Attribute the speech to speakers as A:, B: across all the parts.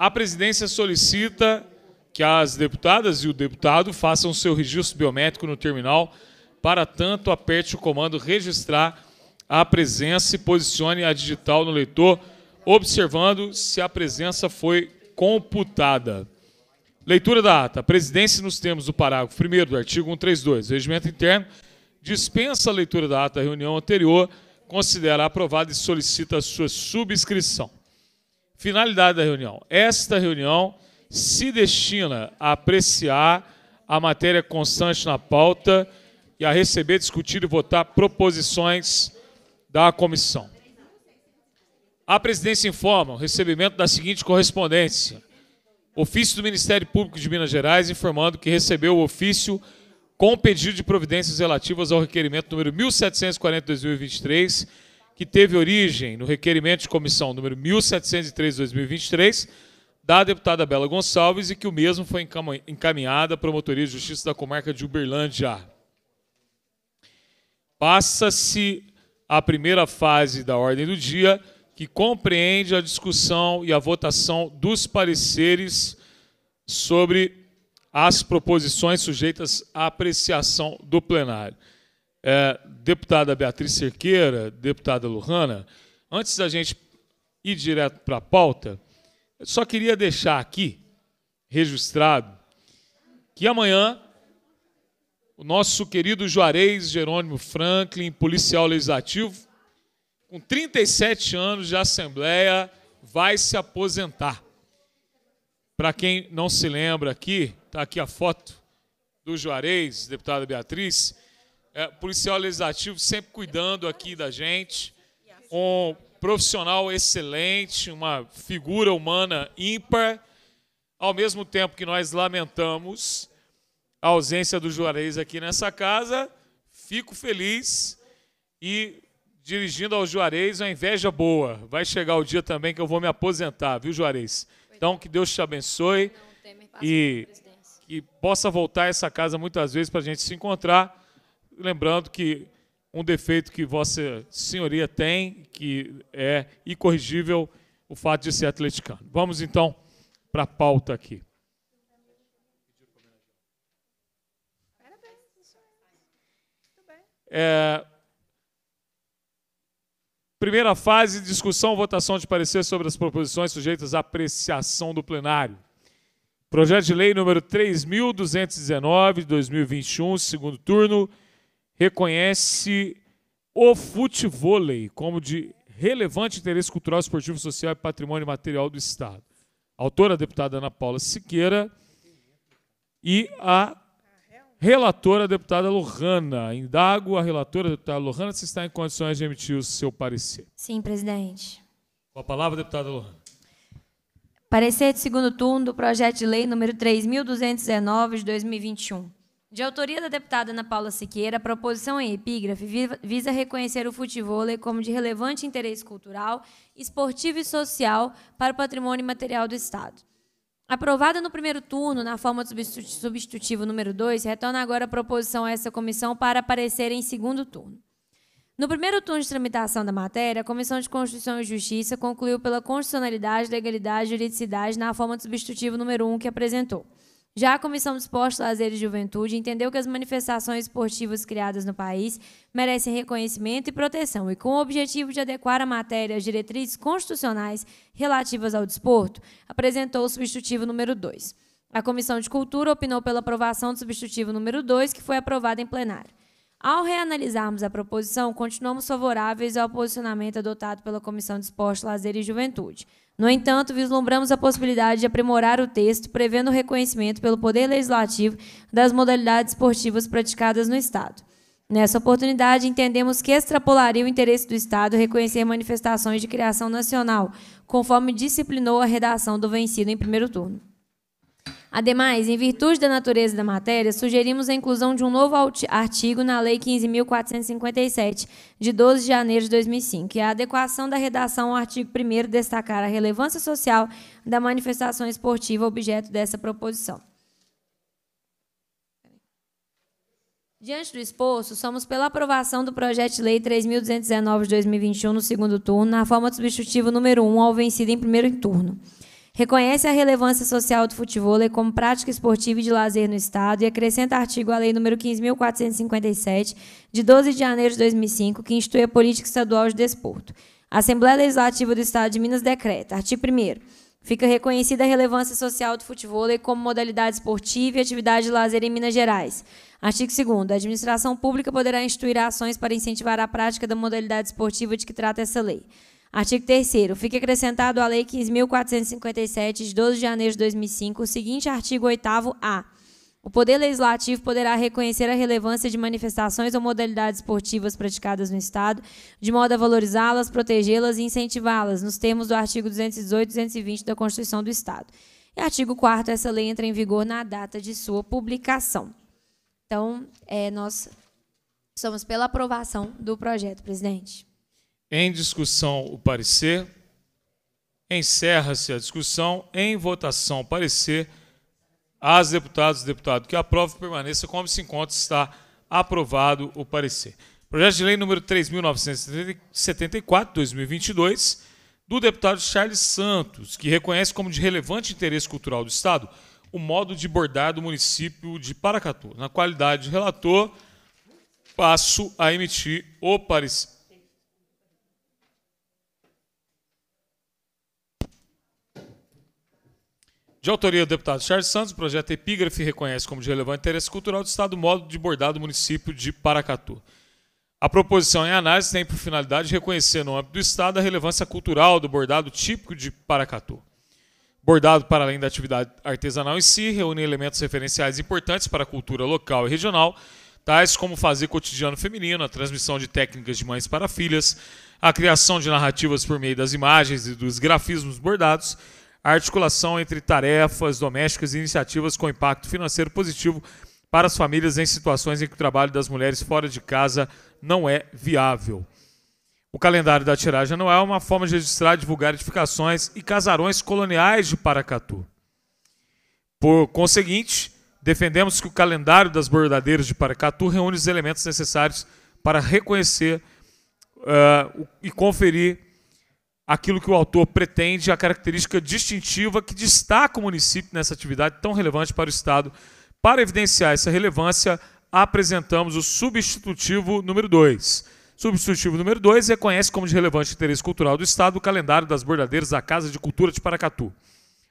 A: A presidência solicita que as deputadas e o deputado façam seu registro biométrico no terminal. Para tanto, aperte o comando registrar a presença e posicione a digital no leitor, observando se a presença foi computada. Leitura da ata. A presidência, nos termos do parágrafo 1 do artigo 132 do Regimento Interno, dispensa a leitura da ata da reunião anterior, considera aprovada e solicita a sua subscrição. Finalidade da reunião. Esta reunião se destina a apreciar a matéria constante na pauta e a receber, discutir e votar proposições da comissão. A presidência informa o recebimento da seguinte correspondência: ofício do Ministério Público de Minas Gerais informando que recebeu o ofício com pedido de providências relativas ao requerimento número 1740/2023 que teve origem no requerimento de comissão número 1703/2023 da deputada Bela Gonçalves e que o mesmo foi encaminhado à Promotoria de Justiça da Comarca de Uberlândia. Passa-se a primeira fase da ordem do dia, que compreende a discussão e a votação dos pareceres sobre as proposições sujeitas à apreciação do plenário. É, deputada Beatriz Cerqueira, deputada Lurana, antes da gente ir direto para a pauta, eu só queria deixar aqui registrado que amanhã o nosso querido Juarez Jerônimo Franklin, policial legislativo, com 37 anos de Assembleia, vai se aposentar. Para quem não se lembra aqui, está aqui a foto do Juarez, deputada Beatriz, é, policial legislativo sempre cuidando aqui da gente, um profissional excelente, uma figura humana ímpar, ao mesmo tempo que nós lamentamos a ausência do Juarez aqui nessa casa, fico feliz e dirigindo ao Juarez uma inveja boa. Vai chegar o dia também que eu vou me aposentar, viu, Juarez? Então, que Deus te abençoe e que possa voltar a essa casa muitas vezes para a gente se encontrar lembrando que um defeito que Vossa Senhoria tem, que é incorrigível, o fato de ser atleticano. Vamos então para a pauta aqui. É, primeira fase, discussão, votação de parecer sobre as proposições sujeitas à apreciação do plenário. Projeto de lei número 3.219, de 2021, segundo turno reconhece o futevôlei como de relevante interesse cultural, esportivo, social e patrimônio material do Estado. autora, a deputada Ana Paula Siqueira, e a relatora, a deputada Lohana. Indago a relatora, a deputada Lohana, se está em condições de emitir o seu parecer.
B: Sim, presidente.
A: Com a palavra, deputada Lohana.
B: Parecer de segundo turno do projeto de lei número 3.219 de 2021. De autoria da deputada Ana Paula Siqueira, a proposição em epígrafe visa reconhecer o futebol como de relevante interesse cultural, esportivo e social para o patrimônio material do Estado. Aprovada no primeiro turno, na forma substitutivo número 2, retorna agora a proposição a essa comissão para aparecer em segundo turno. No primeiro turno de tramitação da matéria, a Comissão de Constituição e Justiça concluiu pela constitucionalidade, legalidade e juridicidade na forma substitutivo número 1 um que apresentou. Já a Comissão de Esportes, Lazer e Juventude entendeu que as manifestações esportivas criadas no país merecem reconhecimento e proteção, e com o objetivo de adequar a matéria às diretrizes constitucionais relativas ao desporto, apresentou o substitutivo número 2. A Comissão de Cultura opinou pela aprovação do substitutivo número 2, que foi aprovado em plenário. Ao reanalisarmos a proposição, continuamos favoráveis ao posicionamento adotado pela Comissão de Esporte, Lazer e Juventude. No entanto, vislumbramos a possibilidade de aprimorar o texto, prevendo o reconhecimento pelo Poder Legislativo das modalidades esportivas praticadas no Estado. Nessa oportunidade, entendemos que extrapolaria o interesse do Estado reconhecer manifestações de criação nacional, conforme disciplinou a redação do vencido em primeiro turno. Ademais, em virtude da natureza da matéria, sugerimos a inclusão de um novo artigo na Lei 15.457, de 12 de janeiro de 2005, e a adequação da redação ao artigo 1 destacar a relevância social da manifestação esportiva objeto dessa proposição. Diante do exposto, somos pela aprovação do projeto de lei 3.219 de 2021 no segundo turno, na forma substitutiva substitutivo número 1 ao vencido em primeiro turno. Reconhece a relevância social do futebol como prática esportiva e de lazer no Estado e acrescenta artigo à Lei nº 15.457, de 12 de janeiro de 2005, que institui a Política Estadual de Desporto. A Assembleia Legislativa do Estado de Minas decreta, artigo 1 Fica reconhecida a relevância social do futebol como modalidade esportiva e atividade de lazer em Minas Gerais. Artigo 2 A administração pública poderá instituir ações para incentivar a prática da modalidade esportiva de que trata essa lei. Artigo 3 Fica acrescentado à Lei 15.457, de 12 de janeiro de 2005, o seguinte artigo 8 A. O Poder Legislativo poderá reconhecer a relevância de manifestações ou modalidades esportivas praticadas no Estado, de modo a valorizá-las, protegê-las e incentivá-las, nos termos do artigo 218 e 220 da Constituição do Estado. E artigo 4 essa lei entra em vigor na data de sua publicação. Então, é, nós somos pela aprovação do projeto, presidente.
A: Em discussão, o parecer. Encerra-se a discussão. Em votação, o parecer. As deputadas e deputados que aprovem permaneça como se encontra, está aprovado o parecer. Projeto de lei número 3974, 2022, do deputado Charles Santos, que reconhece como de relevante interesse cultural do Estado o modo de bordar do município de Paracatu. Na qualidade de relator, passo a emitir o parecer. De autoria do deputado Charles Santos, o projeto Epígrafe reconhece como de relevante interesse cultural do Estado o modo de bordado do município de Paracatu. A proposição em análise tem por finalidade reconhecer no âmbito do Estado a relevância cultural do bordado típico de Paracatu. Bordado, para além da atividade artesanal em si, reúne elementos referenciais importantes para a cultura local e regional, tais como fazer cotidiano feminino, a transmissão de técnicas de mães para filhas, a criação de narrativas por meio das imagens e dos grafismos bordados a articulação entre tarefas domésticas e iniciativas com impacto financeiro positivo para as famílias em situações em que o trabalho das mulheres fora de casa não é viável. O calendário da tiragem não é uma forma de registrar, divulgar edificações e casarões coloniais de Paracatu. Por conseguinte, defendemos que o calendário das bordadeiras de Paracatu reúne os elementos necessários para reconhecer uh, e conferir aquilo que o autor pretende, a característica distintiva que destaca o município nessa atividade tão relevante para o Estado. Para evidenciar essa relevância, apresentamos o substitutivo número 2. Substitutivo número 2 reconhece como de relevante interesse cultural do Estado o calendário das bordadeiras da Casa de Cultura de Paracatu.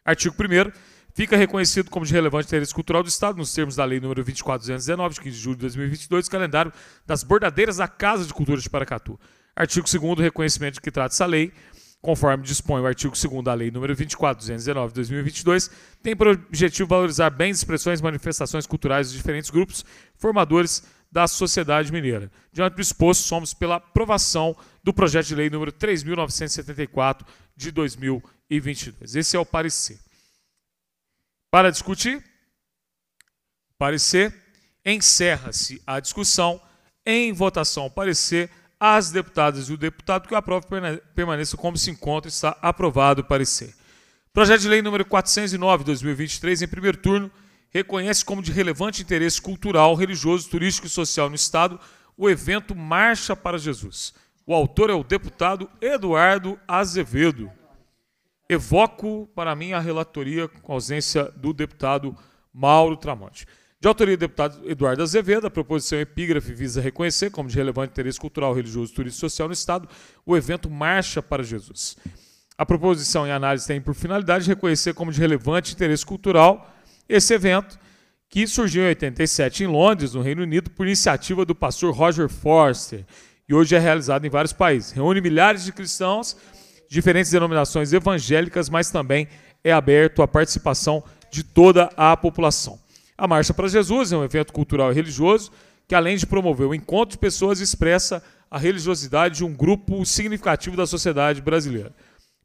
A: Artigo 1 fica reconhecido como de relevante interesse cultural do Estado, nos termos da Lei nº 2419, de 15 de julho de 2022, calendário das bordadeiras da Casa de Cultura de Paracatu. Artigo 2 reconhecimento de que trata essa lei, conforme dispõe o artigo 2 da Lei nº 24.219 de 2022, tem por objetivo valorizar bens, expressões e manifestações culturais dos diferentes grupos formadores da sociedade mineira. Diante do exposto, somos pela aprovação do projeto de lei número 3.974 de 2022. Esse é o parecer. Para discutir, parecer, encerra-se a discussão, em votação o parecer, as deputadas e o deputado que o aprove permaneça como se encontra. Está aprovado o parecer. Projeto de lei número 409, 2023, em primeiro turno, reconhece como de relevante interesse cultural, religioso, turístico e social no Estado o evento Marcha para Jesus. O autor é o deputado Eduardo Azevedo. Evoco para mim a relatoria com ausência do deputado Mauro Tramonte. De autoria do deputado Eduardo Azevedo, a proposição é epígrafe visa reconhecer como de relevante interesse cultural, religioso, turístico e social no Estado o evento Marcha para Jesus. A proposição em análise tem por finalidade reconhecer como de relevante interesse cultural esse evento, que surgiu em 87 em Londres, no Reino Unido, por iniciativa do pastor Roger Forster, e hoje é realizado em vários países. Reúne milhares de cristãos, diferentes denominações evangélicas, mas também é aberto à participação de toda a população. A Marcha para Jesus é um evento cultural e religioso que, além de promover o encontro de pessoas, expressa a religiosidade de um grupo significativo da sociedade brasileira.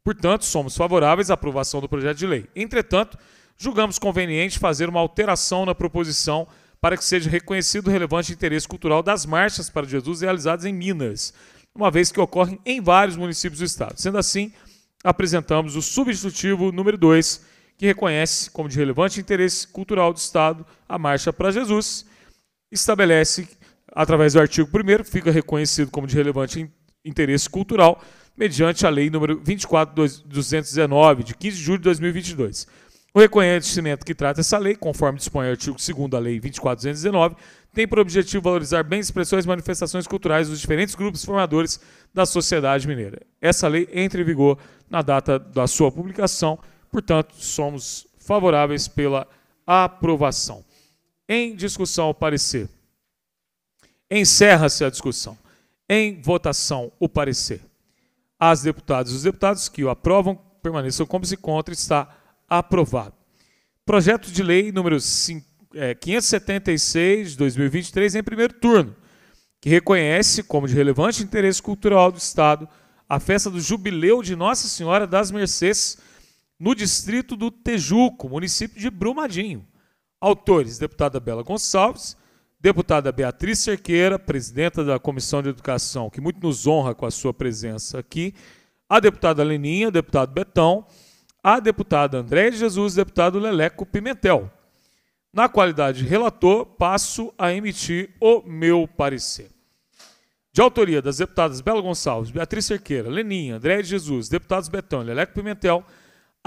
A: Portanto, somos favoráveis à aprovação do projeto de lei. Entretanto, julgamos conveniente fazer uma alteração na proposição para que seja reconhecido o relevante interesse cultural das marchas para Jesus realizadas em Minas, uma vez que ocorrem em vários municípios do estado. Sendo assim, apresentamos o substitutivo número 2, que reconhece como de relevante interesse cultural do Estado a Marcha para Jesus, estabelece, através do artigo 1, fica reconhecido como de relevante interesse cultural, mediante a Lei número 24219, de 15 de julho de 2022. O reconhecimento que trata essa lei, conforme dispõe o artigo 2 da Lei 24219, tem por objetivo valorizar bens, expressões e manifestações culturais dos diferentes grupos formadores da sociedade mineira. Essa lei entra em vigor na data da sua publicação, Portanto, somos favoráveis pela aprovação. Em discussão, o parecer. Encerra-se a discussão. Em votação, o parecer. As deputadas e os deputados que o aprovam permaneçam como se contra. Está aprovado. Projeto de lei número 576 é, de 2023, em primeiro turno, que reconhece como de relevante interesse cultural do Estado a festa do Jubileu de Nossa Senhora das Mercês no distrito do Tejuco, município de Brumadinho. Autores: deputada Bela Gonçalves, deputada Beatriz Cerqueira, presidenta da Comissão de Educação, que muito nos honra com a sua presença aqui, a deputada Leninha, deputado Betão, a deputada André de Jesus, deputado Leleco Pimentel. Na qualidade de relator, passo a emitir o meu parecer. De autoria das deputadas Bela Gonçalves, Beatriz Cerqueira, Leninha, André de Jesus, deputados Betão e Leleco Pimentel,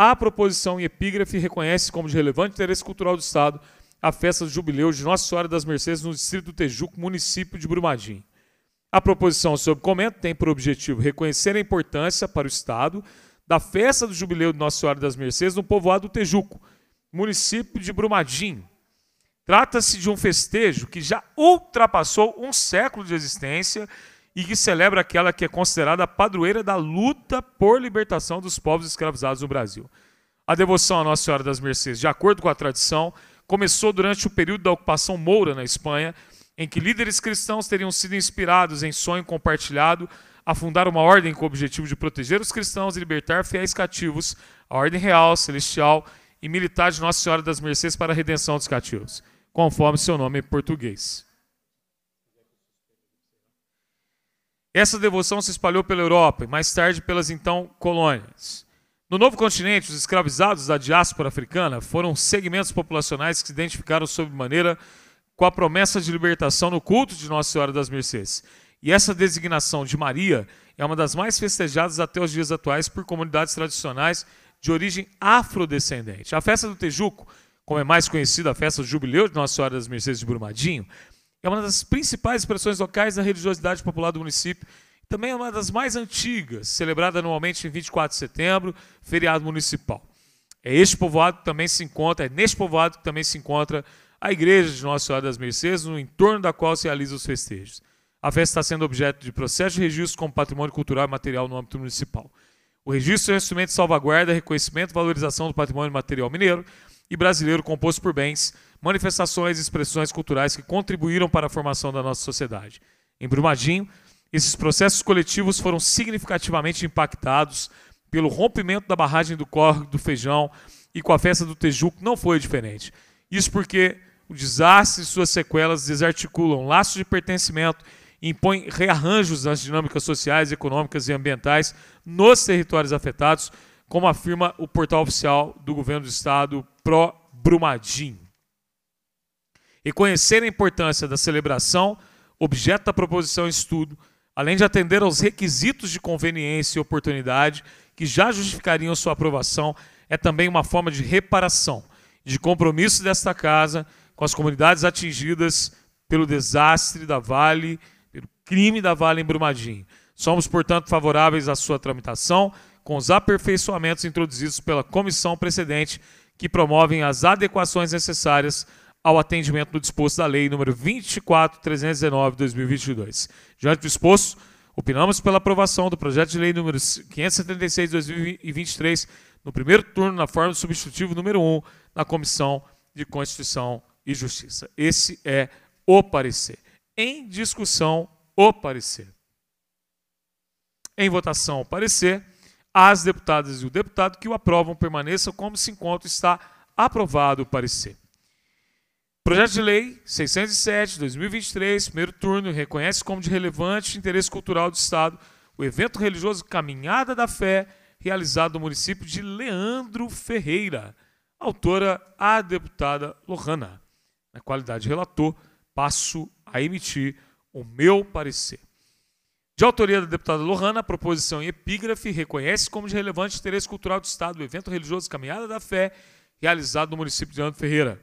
A: a proposição em epígrafe reconhece como de relevante interesse cultural do Estado a festa do jubileu de Nossa Senhora das Mercedes no distrito do Tejuco, município de Brumadinho. A proposição sob comento tem por objetivo reconhecer a importância para o Estado da festa do jubileu de Nossa Senhora das Mercedes no povoado do Tejuco, município de Brumadinho. Trata-se de um festejo que já ultrapassou um século de existência e que celebra aquela que é considerada a padroeira da luta por libertação dos povos escravizados no Brasil. A devoção à Nossa Senhora das Mercês, de acordo com a tradição, começou durante o período da ocupação moura na Espanha, em que líderes cristãos teriam sido inspirados em sonho compartilhado a fundar uma ordem com o objetivo de proteger os cristãos e libertar fiéis cativos, a ordem real, celestial e militar de Nossa Senhora das Mercês para a redenção dos cativos, conforme seu nome em é português. Essa devoção se espalhou pela Europa e mais tarde pelas então colônias. No novo continente, os escravizados da diáspora africana foram segmentos populacionais que se identificaram sobremaneira com a promessa de libertação no culto de Nossa Senhora das Mercês. E essa designação de Maria é uma das mais festejadas até os dias atuais por comunidades tradicionais de origem afrodescendente. A festa do Tejuco, como é mais conhecida a festa do Jubileu de Nossa Senhora das Mercês de Brumadinho, é uma das principais expressões locais da religiosidade popular do município. Também é uma das mais antigas, celebrada anualmente em 24 de setembro, feriado municipal. É este povoado que também se encontra, é neste povoado que também se encontra a igreja de Nossa Senhora das Mercês, no entorno da qual se realizam os festejos. A festa está sendo objeto de processo de registro como patrimônio cultural e material no âmbito municipal. O registro é um instrumento de salvaguarda, reconhecimento e valorização do patrimônio material mineiro, e brasileiro composto por bens, manifestações e expressões culturais que contribuíram para a formação da nossa sociedade. Em Brumadinho, esses processos coletivos foram significativamente impactados pelo rompimento da barragem do córrego do Feijão e com a festa do Tejuco não foi diferente. Isso porque o desastre e suas sequelas desarticulam laços de pertencimento e impõem rearranjos nas dinâmicas sociais, econômicas e ambientais nos territórios afetados, como afirma o portal oficial do governo do estado pró Brumadinho. E conhecer a importância da celebração, objeto da proposição e estudo, além de atender aos requisitos de conveniência e oportunidade que já justificariam sua aprovação, é também uma forma de reparação, de compromisso desta casa com as comunidades atingidas pelo desastre da Vale, pelo crime da Vale em Brumadinho. Somos, portanto, favoráveis à sua tramitação, com os aperfeiçoamentos introduzidos pela comissão precedente que promovem as adequações necessárias ao atendimento do disposto da Lei nº 24.319/2022. Diante do exposto, opinamos pela aprovação do projeto de lei nº 576/2023 no primeiro turno na forma do substitutivo número 1 na Comissão de Constituição e Justiça. Esse é o parecer. Em discussão, o parecer. Em votação, o parecer as deputadas e o deputado que o aprovam permaneçam como se encontra está aprovado o parecer. Projeto de Lei 607, 2023, primeiro turno, reconhece como de relevante interesse cultural do Estado o evento religioso Caminhada da Fé, realizado no município de Leandro Ferreira, autora a deputada Lohana. Na qualidade de relator, passo a emitir o meu parecer. De autoria da deputada Lohana, a proposição em epígrafe reconhece como de relevante interesse cultural do Estado o evento religioso Caminhada da Fé, realizado no município de Leandro Ferreira.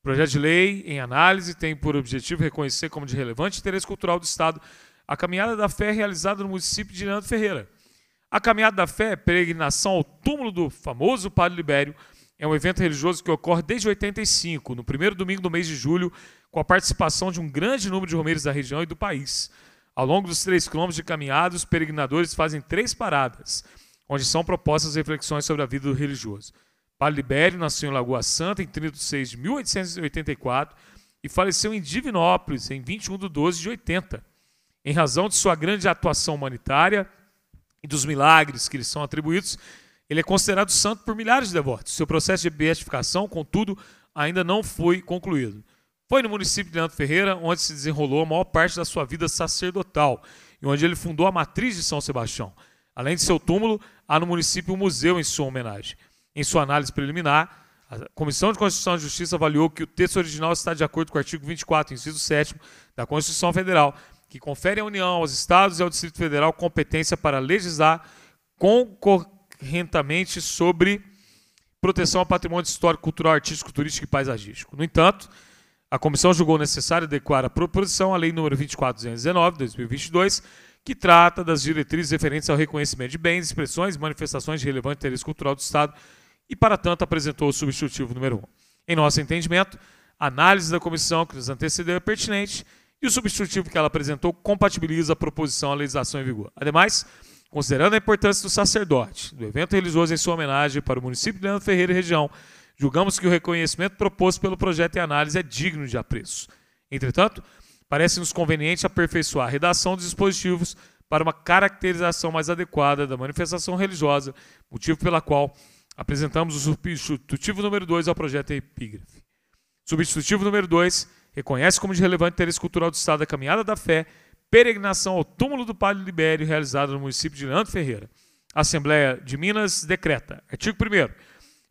A: O projeto de lei em análise tem por objetivo reconhecer como de relevante interesse cultural do Estado a Caminhada da Fé realizada no município de Leandro Ferreira. A Caminhada da Fé, é peregrinação ao túmulo do famoso Padre Libério, é um evento religioso que ocorre desde 85, no primeiro domingo do mês de julho, com a participação de um grande número de romeiros da região e do país. Ao longo dos três quilômetros de caminhada, os peregrinadores fazem três paradas, onde são propostas reflexões sobre a vida do religioso. Padre Libério nasceu em Lagoa Santa em 36 de 1884 e faleceu em Divinópolis em 21 de 12 de 80, em razão de sua grande atuação humanitária e dos milagres que lhe são atribuídos. Ele é considerado santo por milhares de devotos. Seu processo de beatificação, contudo, ainda não foi concluído. Foi no município de Leandro Ferreira onde se desenrolou a maior parte da sua vida sacerdotal e onde ele fundou a Matriz de São Sebastião. Além de seu túmulo, há no município um museu em sua homenagem. Em sua análise preliminar, a Comissão de Constituição e Justiça avaliou que o texto original está de acordo com o artigo 24, inciso 7 da Constituição Federal, que confere à União, aos Estados e ao Distrito Federal competência para legislar concorrentemente sobre proteção ao patrimônio histórico, cultural, artístico, turístico e paisagístico. No entanto, a comissão julgou necessário adequar a proposição à Lei nº 24219, 2022, que trata das diretrizes referentes ao reconhecimento de bens, expressões e manifestações de relevante interesse cultural do Estado e, para tanto, apresentou o substitutivo número 1. Em nosso entendimento, a análise da comissão que nos antecedeu é pertinente e o substitutivo que ela apresentou compatibiliza a proposição à legislação em vigor. Ademais, considerando a importância do sacerdote, do evento religioso em sua homenagem para o município de Leandro Ferreira e região, Julgamos que o reconhecimento proposto pelo projeto e análise é digno de apreço. Entretanto, parece-nos conveniente aperfeiçoar a redação dos dispositivos para uma caracterização mais adequada da manifestação religiosa, motivo pela qual apresentamos o substitutivo número 2 ao projeto epígrafe. Substitutivo número 2 reconhece como de relevante interesse cultural do Estado a caminhada da fé, peregrinação ao túmulo do Padre Libério realizada no município de Leandro Ferreira. Assembleia de Minas decreta, artigo 1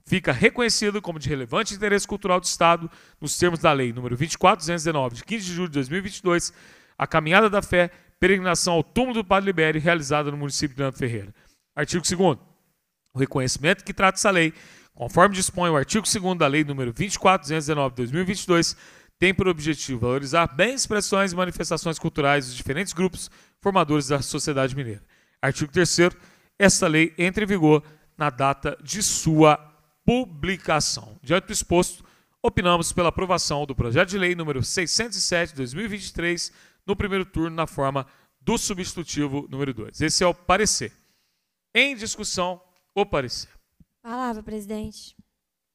A: fica reconhecido como de relevante interesse cultural do Estado nos termos da Lei nº 24219, de 15 de julho de 2022, a Caminhada da Fé, peregrinação ao túmulo do Padre Libério, realizada no município de Leandro Ferreira. Artigo 2 O reconhecimento que trata essa lei, conforme dispõe o artigo 2 da Lei nº 24219 de 2022, tem por objetivo valorizar bem expressões e manifestações culturais dos diferentes grupos formadores da sociedade mineira. Artigo 3 Esta lei entra em vigor na data de sua publicação. Diante do exposto, opinamos pela aprovação do projeto de lei número 607/2023 no primeiro turno na forma do substitutivo número 2. Esse é o parecer. Em discussão, o parecer.
B: Palavra, presidente.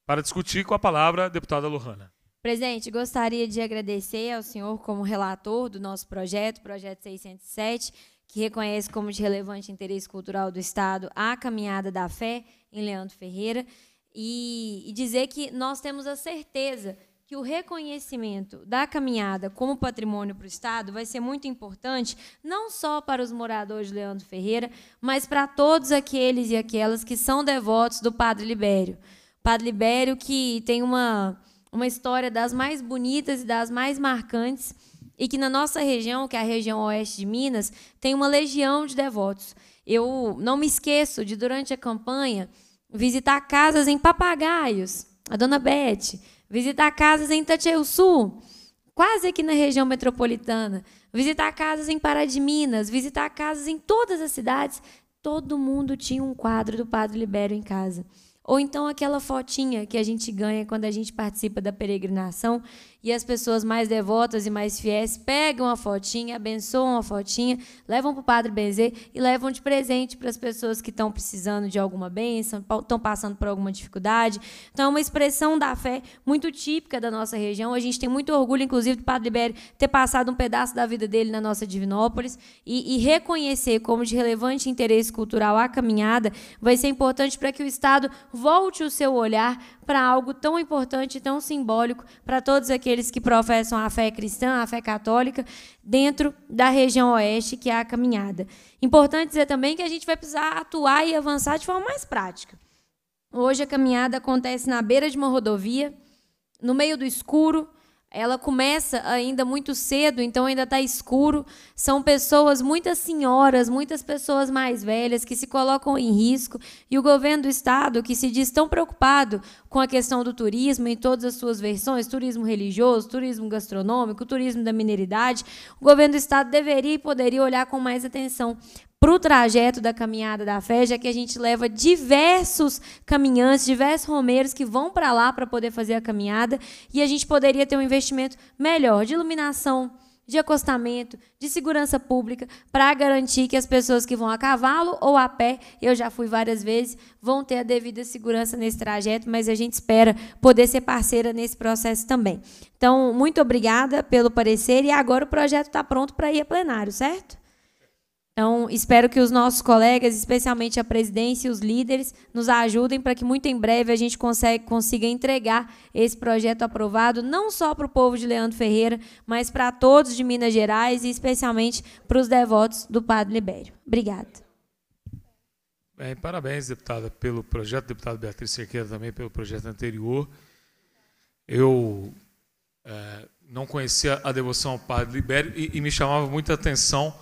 A: Para discutir com a palavra, deputada Lohana.
B: Presidente, gostaria de agradecer ao senhor como relator do nosso projeto, projeto 607, que reconhece como de relevante interesse cultural do Estado a caminhada da fé em Leandro Ferreira e, e dizer que nós temos a certeza que o reconhecimento da caminhada como patrimônio para o Estado vai ser muito importante, não só para os moradores de Leandro Ferreira, mas para todos aqueles e aquelas que são devotos do Padre Libério. Padre Libério, que tem uma, uma história das mais bonitas e das mais marcantes, e que na nossa região, que é a região oeste de Minas, tem uma legião de devotos. Eu não me esqueço de, durante a campanha, visitar casas em Papagaios, a dona Bete, visitar casas em Sul, quase aqui na região metropolitana, visitar casas em Pará de Minas, visitar casas em todas as cidades, todo mundo tinha um quadro do Padre Libério em casa. Ou então aquela fotinha que a gente ganha quando a gente participa da peregrinação e as pessoas mais devotas e mais fiéis pegam a fotinha, abençoam a fotinha, levam para o padre benzer e levam de presente para as pessoas que estão precisando de alguma bênção, estão passando por alguma dificuldade. Então, é uma expressão da fé muito típica da nossa região. A gente tem muito orgulho, inclusive, do padre Libério ter passado um pedaço da vida dele na nossa Divinópolis e, e reconhecer como de relevante interesse cultural a caminhada vai ser importante para que o Estado volte o seu olhar para algo tão importante, tão simbólico para todos aqueles aqueles que professam a fé cristã, a fé católica, dentro da região oeste, que é a caminhada. Importante dizer também que a gente vai precisar atuar e avançar de forma mais prática. Hoje a caminhada acontece na beira de uma rodovia, no meio do escuro, ela começa ainda muito cedo, então ainda está escuro. São pessoas, muitas senhoras, muitas pessoas mais velhas que se colocam em risco. E o governo do estado, que se diz tão preocupado com a questão do turismo em todas as suas versões turismo religioso, turismo gastronômico, turismo da mineridade o governo do estado deveria e poderia olhar com mais atenção para o trajeto da caminhada da fé, já que a gente leva diversos caminhantes, diversos romeiros que vão para lá para poder fazer a caminhada, e a gente poderia ter um investimento melhor de iluminação, de acostamento, de segurança pública, para garantir que as pessoas que vão a cavalo ou a pé, eu já fui várias vezes, vão ter a devida segurança nesse trajeto, mas a gente espera poder ser parceira nesse processo também. Então, muito obrigada pelo parecer, e agora o projeto está pronto para ir a plenário, certo? Então, espero que os nossos colegas, especialmente a presidência e os líderes, nos ajudem para que muito em breve a gente consiga entregar esse projeto aprovado, não só para o povo de Leandro Ferreira, mas para todos de Minas Gerais e especialmente para os devotos do Padre Libério. Obrigada.
A: Bem, é, parabéns, deputada, pelo projeto, deputada Beatriz Cerqueira também pelo projeto anterior. Eu é, não conhecia a devoção ao Padre Libério e, e me chamava muita atenção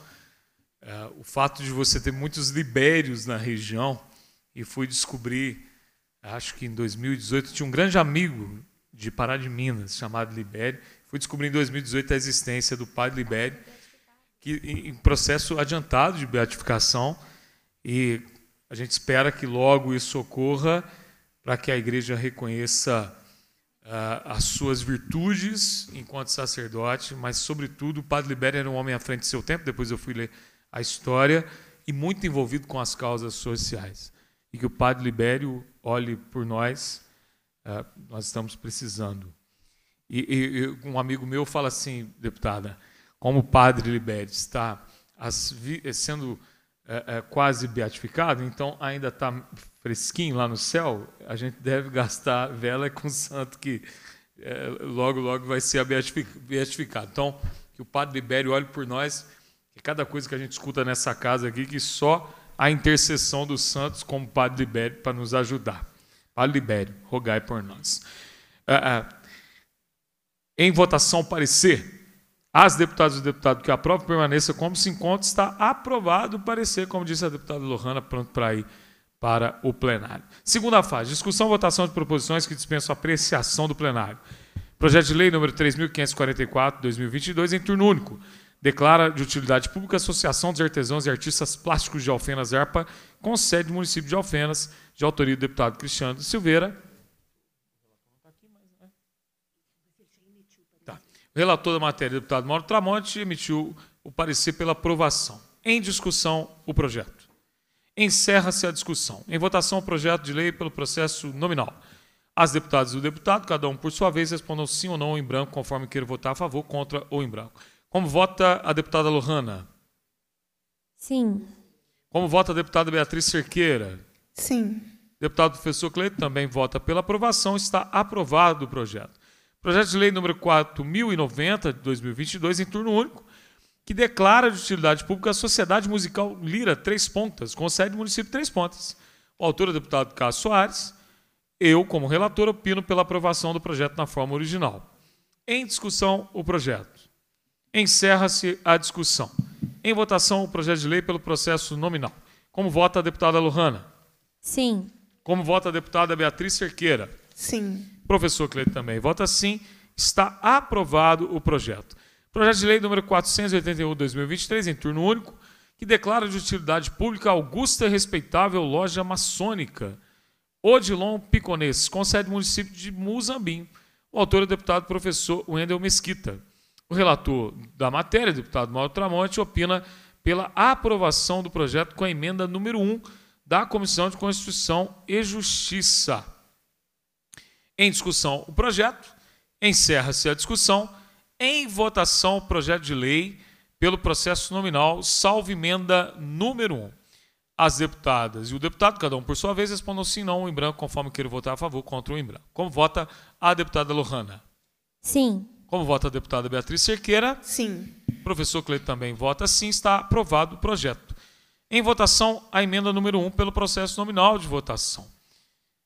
A: fato de você ter muitos libérios na região, e fui descobrir, acho que em 2018, tinha um grande amigo de Pará de Minas, chamado Libério, fui descobrir em 2018 a existência do padre Libério, que, em processo adiantado de beatificação, e a gente espera que logo isso ocorra para que a igreja reconheça uh, as suas virtudes enquanto sacerdote, mas, sobretudo, o padre Libério era um homem à frente do seu tempo, depois eu fui ler a história e muito envolvido com as causas sociais. E que o Padre Libério olhe por nós, é, nós estamos precisando. E, e um amigo meu fala assim, deputada, como o Padre Libério está eh, sendo eh, eh, quase beatificado, então ainda está fresquinho lá no céu, a gente deve gastar vela com o santo que logo, logo vai ser beatificado. Então, que o Padre Libério olhe por nós e cada coisa que a gente escuta nessa casa aqui, que só a intercessão dos santos, como Padre Libério, para nos ajudar. Padre Libério, rogai por nós. Ah, ah. em votação, parecer. As deputadas e deputados que aprovam permaneça como se encontra, está aprovado o parecer, como disse a deputada Lohana, pronto para ir para o plenário. Segunda fase, discussão e votação de proposições que dispensam apreciação do plenário. Projeto de lei número 3.544, 2022, em turno único. Declara de utilidade pública a Associação dos Artesãos e Artistas Plásticos de Alfenas ARPA, com sede no município de Alfenas, de autoria do deputado Cristiano de Silveira. Tá. O relator da matéria, deputado Mauro Tramonte, emitiu o parecer pela aprovação. Em discussão, o projeto. Encerra-se a discussão. Em votação, o projeto de lei pelo processo nominal. As deputadas e o deputado, cada um por sua vez, respondam sim ou não ou em branco, conforme queira votar a favor, contra ou em branco. Como vota a deputada Lohana? Sim. Como vota a deputada Beatriz Cerqueira? Sim. Deputado professor Cleito também vota pela aprovação, está aprovado o projeto. Projeto de lei número 4090 de 2022 em turno único, que declara de utilidade pública a Sociedade Musical Lira Três Pontas, com sede município Três Pontas. O autor é o deputado Cássio Soares. Eu, como relator, opino pela aprovação do projeto na forma original. Em discussão, o projeto. Encerra-se a discussão. Em votação, o projeto de lei pelo processo nominal. Como vota a deputada Lohana? Sim. Como vota a deputada Beatriz Cerqueira? Sim. Professor Cleito também vota sim. Está aprovado o projeto. Projeto de lei número 481-2023, em turno único, que declara de utilidade pública a Augusta Respeitável Loja Maçônica. Odilon Piconês, com sede município de Muzambim. O autor é o deputado professor Wendel Mesquita. O relator da matéria, deputado Mauro Tramonte, opina pela aprovação do projeto com a emenda número 1 da Comissão de Constituição e Justiça. Em discussão, o projeto. Encerra-se a discussão. Em votação, o projeto de lei pelo processo nominal, salvo emenda número 1. As deputadas e o deputado, cada um por sua vez, respondam sim, não ou em branco, conforme queira votar a favor, contra ou em branco. Como vota a deputada Lohana? Sim. Como vota a deputada Beatriz Cerqueira? Sim. Professor Cleito também vota sim. Está aprovado o projeto. Em votação, a emenda número 1 pelo processo nominal de votação.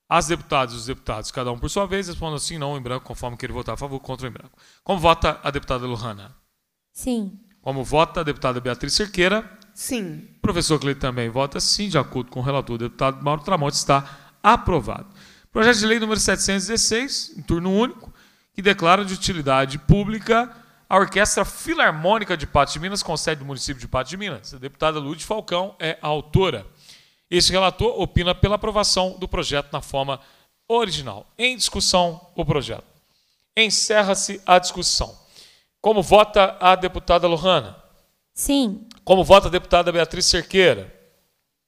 A: As deputadas e os deputados, cada um por sua vez, respondam sim, não em branco, conforme querer votar a favor, contra ou em branco. Como vota a deputada Luhana? Sim. Como vota a deputada Beatriz Cerqueira? Sim. O professor Cleito também vota sim, de acordo com o relator, o deputado Mauro Tramonte, está aprovado. Projeto de lei número 716, em turno único que declara de utilidade pública a Orquestra Filarmônica de Patos de Minas, com sede do município de Patos de Minas. A deputada Lúcia Falcão é a autora. Esse relator opina pela aprovação do projeto na forma original. Em discussão, o projeto. Encerra-se a discussão. Como vota a deputada Lohana? Sim. Como vota a deputada Beatriz Cerqueira?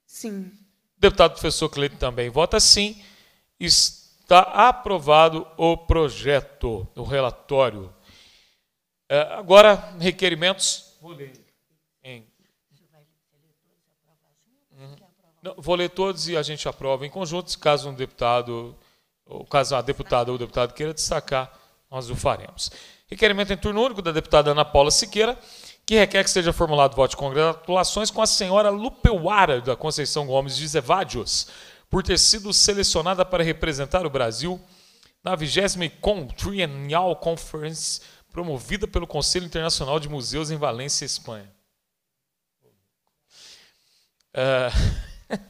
A: Sim. O deputado professor Cleito também vota sim. Está está aprovado o projeto, o relatório. É, agora, requerimentos. Vou ler. Em... Não, vou ler todos e a gente aprova em conjunto, caso um deputado, ou caso a deputada ou deputado queira destacar, nós o faremos. Requerimento em turno único da deputada Ana Paula Siqueira, que requer que seja formulado voto de congratulações com a senhora Lupeuara da Conceição Gomes de Zevadios, por ter sido selecionada para representar o Brasil na 20 Triennial Conference promovida pelo Conselho Internacional de Museus em Valência, Espanha. Uh...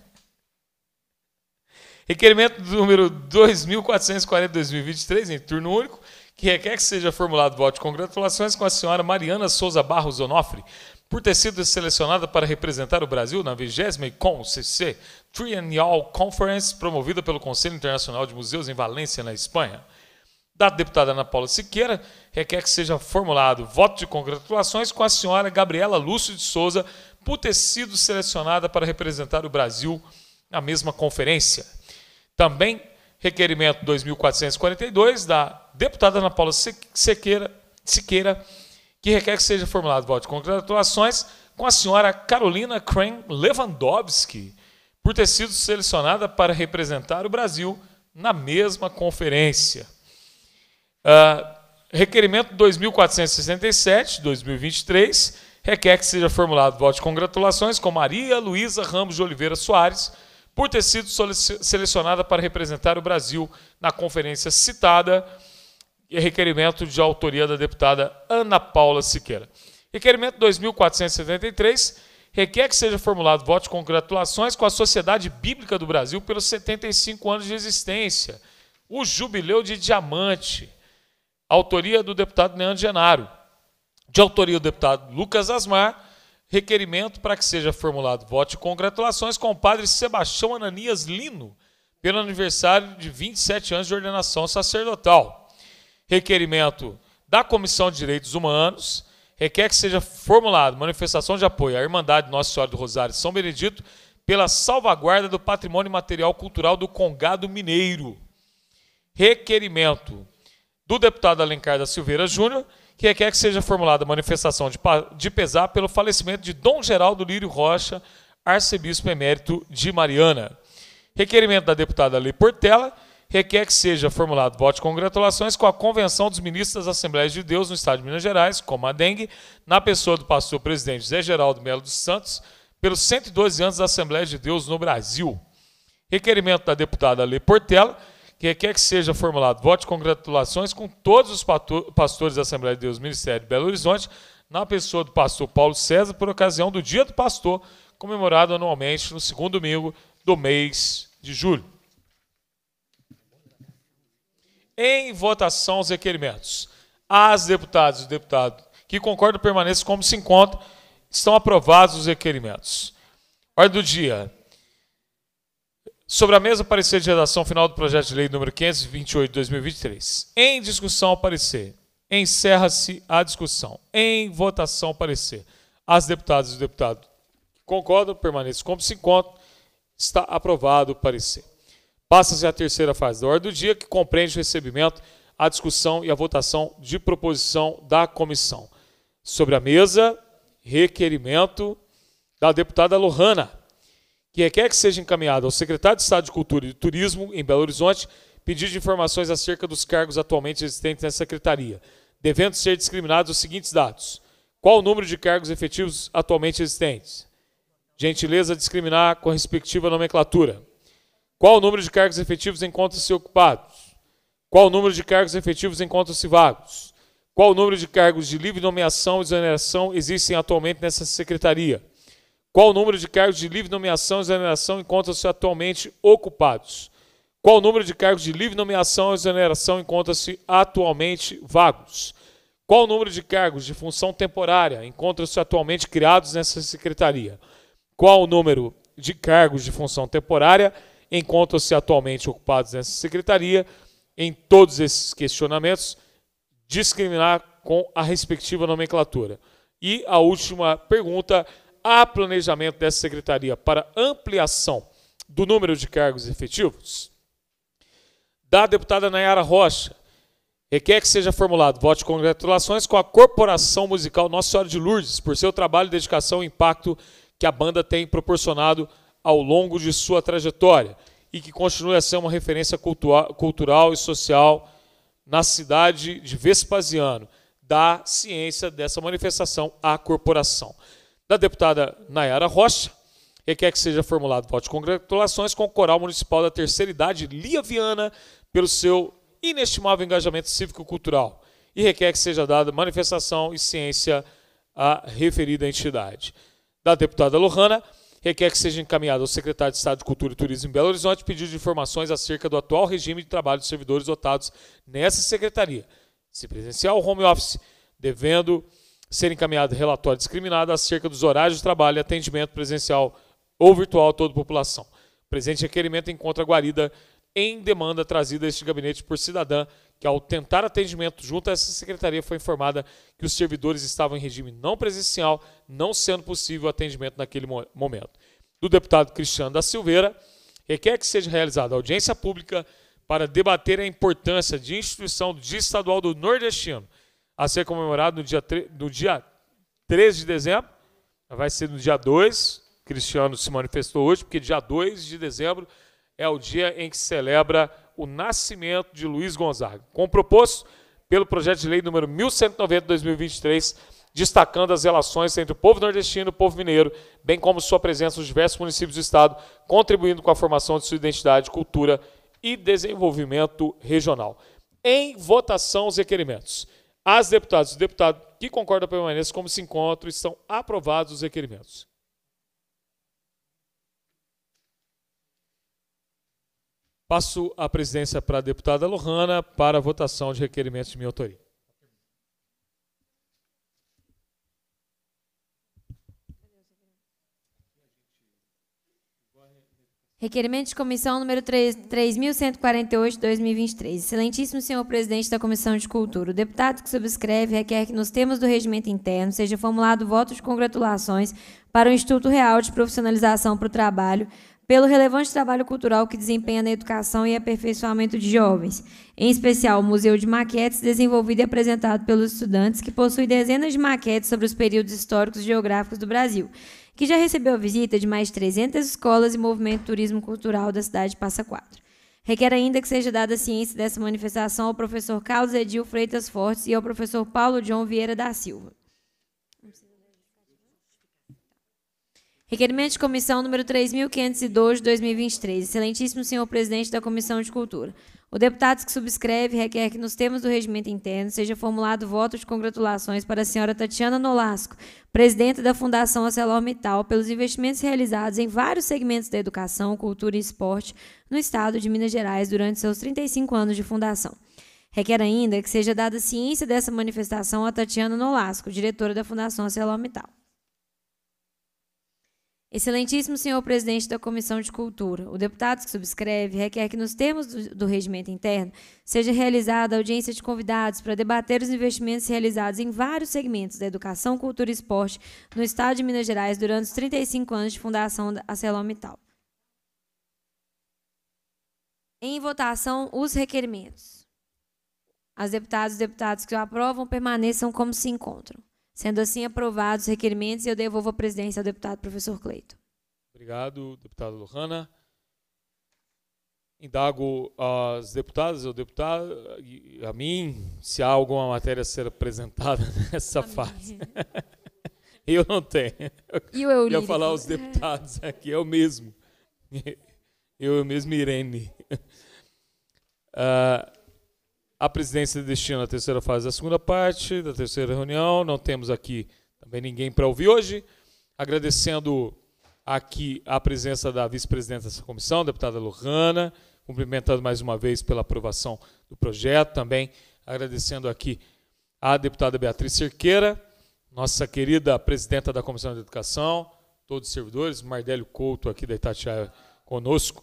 A: Requerimento número 2440-2023, em turno único, que requer que seja formulado voto de congratulações com a senhora Mariana Souza Barros Onofre, por ter sido selecionada para representar o Brasil na 20 CC Triennial Conference, promovida pelo Conselho Internacional de Museus em Valência, na Espanha. Da deputada Ana Paula Siqueira, requer que seja formulado voto de congratulações com a senhora Gabriela Lúcio de Souza por ter sido selecionada para representar o Brasil na mesma conferência. Também requerimento 2442 da deputada Ana Paula Siqueira que requer que seja formulado voto de congratulações com a senhora Carolina Kren Lewandowski, por ter sido selecionada para representar o Brasil na mesma conferência. Uh, requerimento 2467, 2023, requer que seja formulado voto de congratulações com Maria Luísa Ramos de Oliveira Soares, por ter sido selecionada para representar o Brasil na conferência citada e requerimento de autoria da deputada Ana Paula Siqueira. Requerimento 2473 requer que seja formulado voto de congratulações com a Sociedade Bíblica do Brasil pelos 75 anos de existência, o Jubileu de Diamante, autoria do deputado Leandro Genaro. De autoria do deputado Lucas Asmar, requerimento para que seja formulado voto de congratulações com o padre Sebastião Ananias Lino, pelo aniversário de 27 anos de ordenação sacerdotal requerimento da Comissão de Direitos Humanos requer que seja formulado manifestação de apoio à Irmandade Nossa Senhora do Rosário de São Benedito pela salvaguarda do patrimônio material cultural do Congado Mineiro. Requerimento do deputado Alencar da Silveira Júnior, que requer que seja formulada manifestação de, de pesar pelo falecimento de Dom Geraldo Lírio Rocha, arcebispo emérito de Mariana. Requerimento da deputada Lei Portela, requer que seja formulado voto de congratulações com a Convenção dos Ministros das Assembleias de Deus no Estado de Minas Gerais, como a dengue, na pessoa do pastor presidente Zé Geraldo Melo dos Santos, pelos 112 anos da Assembleia de Deus no Brasil. Requerimento da deputada Lê Portela, que requer que seja formulado voto de congratulações com todos os pastores da Assembleia de Deus Ministério de Belo Horizonte, na pessoa do pastor Paulo César, por ocasião do Dia do Pastor, comemorado anualmente no segundo domingo do mês de julho em votação os requerimentos. As deputadas e deputado que concordam permaneçam como se encontram. Estão aprovados os requerimentos. Ordem do dia. Sobre a mesa, parecer de redação final do projeto de lei número 528 de 2023. Em discussão, parecer. Encerra-se a discussão. Em votação, parecer. As deputadas e deputados que concordam, permaneçam como se encontram. Está aprovado o parecer. Passa-se a terceira fase da ordem do dia, que compreende o recebimento, a discussão e a votação de proposição da comissão. Sobre a mesa, requerimento da deputada Lohana, que requer que seja encaminhado ao secretário de Estado de Cultura e de Turismo, em Belo Horizonte, pedido de informações acerca dos cargos atualmente existentes na secretaria, devendo ser discriminados os seguintes dados. Qual o número de cargos efetivos atualmente existentes? Gentileza discriminar com a respectiva nomenclatura. Qual o número de cargos efetivos encontra se ocupados? Qual o número de cargos efetivos encontra se vagos? Qual o número de cargos de livre nomeação e exoneração existem atualmente nessa secretaria? Qual o número de cargos de livre nomeação e exoneração encontra se atualmente ocupados? Qual o número de cargos de livre nomeação e exoneração encontra-se atualmente vagos? Qual o número de cargos de função temporária encontra se atualmente criados nessa secretaria? Qual o número de cargos de função temporária encontram-se atualmente ocupados nessa secretaria em todos esses questionamentos, discriminar com a respectiva nomenclatura. E a última pergunta: há planejamento dessa secretaria para ampliação do número de cargos efetivos? Da deputada Nayara Rocha, requer que seja formulado voto de congratulações com a Corporação Musical Nossa Senhora de Lourdes por seu trabalho, dedicação e impacto que a banda tem proporcionado ao longo de sua trajetória e que continue a ser uma referência cultural e social na cidade de Vespasiano, dá ciência dessa manifestação à corporação. Da deputada Nayara Rocha, requer que seja formulado voto de congratulações com o Coral Municipal da Terceira Idade, Lia Viana, pelo seu inestimável engajamento cívico-cultural e requer que seja dada manifestação e ciência à referida entidade. Da deputada Lohana, requer que seja encaminhado ao secretário de Estado de Cultura e Turismo em Belo Horizonte pedido de informações acerca do atual regime de trabalho dos servidores dotados nessa secretaria. Se presencial ou home office, devendo ser encaminhado relatório discriminado acerca dos horários de trabalho e atendimento presencial ou virtual a toda a população. O presente requerimento encontra guarida em demanda trazida a este gabinete por cidadã, que ao tentar atendimento junto a essa secretaria foi informada que os servidores estavam em regime não presencial, não sendo possível atendimento naquele momento. Do deputado Cristiano da Silveira, requer que seja realizada audiência pública para debater a importância de instituição de estadual do nordestino a ser comemorado no dia, no dia 13 de dezembro, vai ser no dia 2, Cristiano se manifestou hoje, porque dia 2 de dezembro é o dia em que se celebra o nascimento de Luiz Gonzaga, com proposto pelo projeto de lei número 1190/2023, destacando as relações entre o povo nordestino e o povo mineiro, bem como sua presença nos diversos municípios do estado, contribuindo com a formação de sua identidade, cultura e desenvolvimento regional. Em votação os requerimentos. As deputadas e o deputado que concordam permaneçam como se encontram, estão aprovados os requerimentos. Passo a presidência para a deputada Lohana para a votação de requerimentos de minha autoria.
B: Requerimento de comissão número 3.148-2023. Excelentíssimo senhor presidente da Comissão de Cultura, o deputado que subscreve requer que nos termos do regimento interno seja formulado voto de congratulações para o Instituto Real de Profissionalização para o Trabalho, pelo relevante trabalho cultural que desempenha na educação e aperfeiçoamento de jovens, em especial o Museu de Maquetes, desenvolvido e apresentado pelos estudantes, que possui dezenas de maquetes sobre os períodos históricos e geográficos do Brasil, que já recebeu a visita de mais de 300 escolas e movimento turismo cultural da cidade de Passa Quatro. Requer ainda que seja dada a ciência dessa manifestação ao professor Carlos Edil Freitas Fortes e ao professor Paulo John Vieira da Silva. Requerimento de comissão número 3.502 de 2023. Excelentíssimo senhor presidente da Comissão de Cultura. O deputado que subscreve requer que, nos termos do regimento interno, seja formulado voto de congratulações para a senhora Tatiana Nolasco, presidenta da Fundação ArcelorMittal, pelos investimentos realizados em vários segmentos da educação, cultura e esporte no estado de Minas Gerais durante seus 35 anos de fundação. Requer ainda que seja dada ciência dessa manifestação a Tatiana Nolasco, diretora da Fundação ArcelorMittal. Excelentíssimo senhor presidente da Comissão de Cultura, o deputado que subscreve requer que, nos termos do, regimento interno, seja realizada audiência de convidados para debater os investimentos realizados em vários segmentos da educação, cultura e esporte no Estado de Minas Gerais durante os 35 anos de fundação da ArcelorMittal. Em votação, os requerimentos. As deputadas e deputados que o aprovam permaneçam como se encontram. Sendo assim aprovados os requerimentos, eu devolvo a presidência ao deputado professor Cleito.
A: Obrigado, deputada Lohana. Indago às deputadas o deputado a mim se há alguma matéria a ser apresentada nessa a fase. eu não tenho. E eu eu ia falar aos deputados aqui, é o mesmo. Eu, eu mesmo, Irene. Uh, a presidência destina a terceira fase da segunda parte, da terceira reunião. Não temos aqui também ninguém para ouvir hoje. Agradecendo aqui a presença da vice-presidenta dessa comissão, deputada Lohana, cumprimentando mais uma vez pela aprovação do projeto, também agradecendo aqui a deputada Beatriz Cerqueira, nossa querida presidenta da Comissão de Educação, todos os servidores, Mardélio Couto aqui da Itatiaia conosco,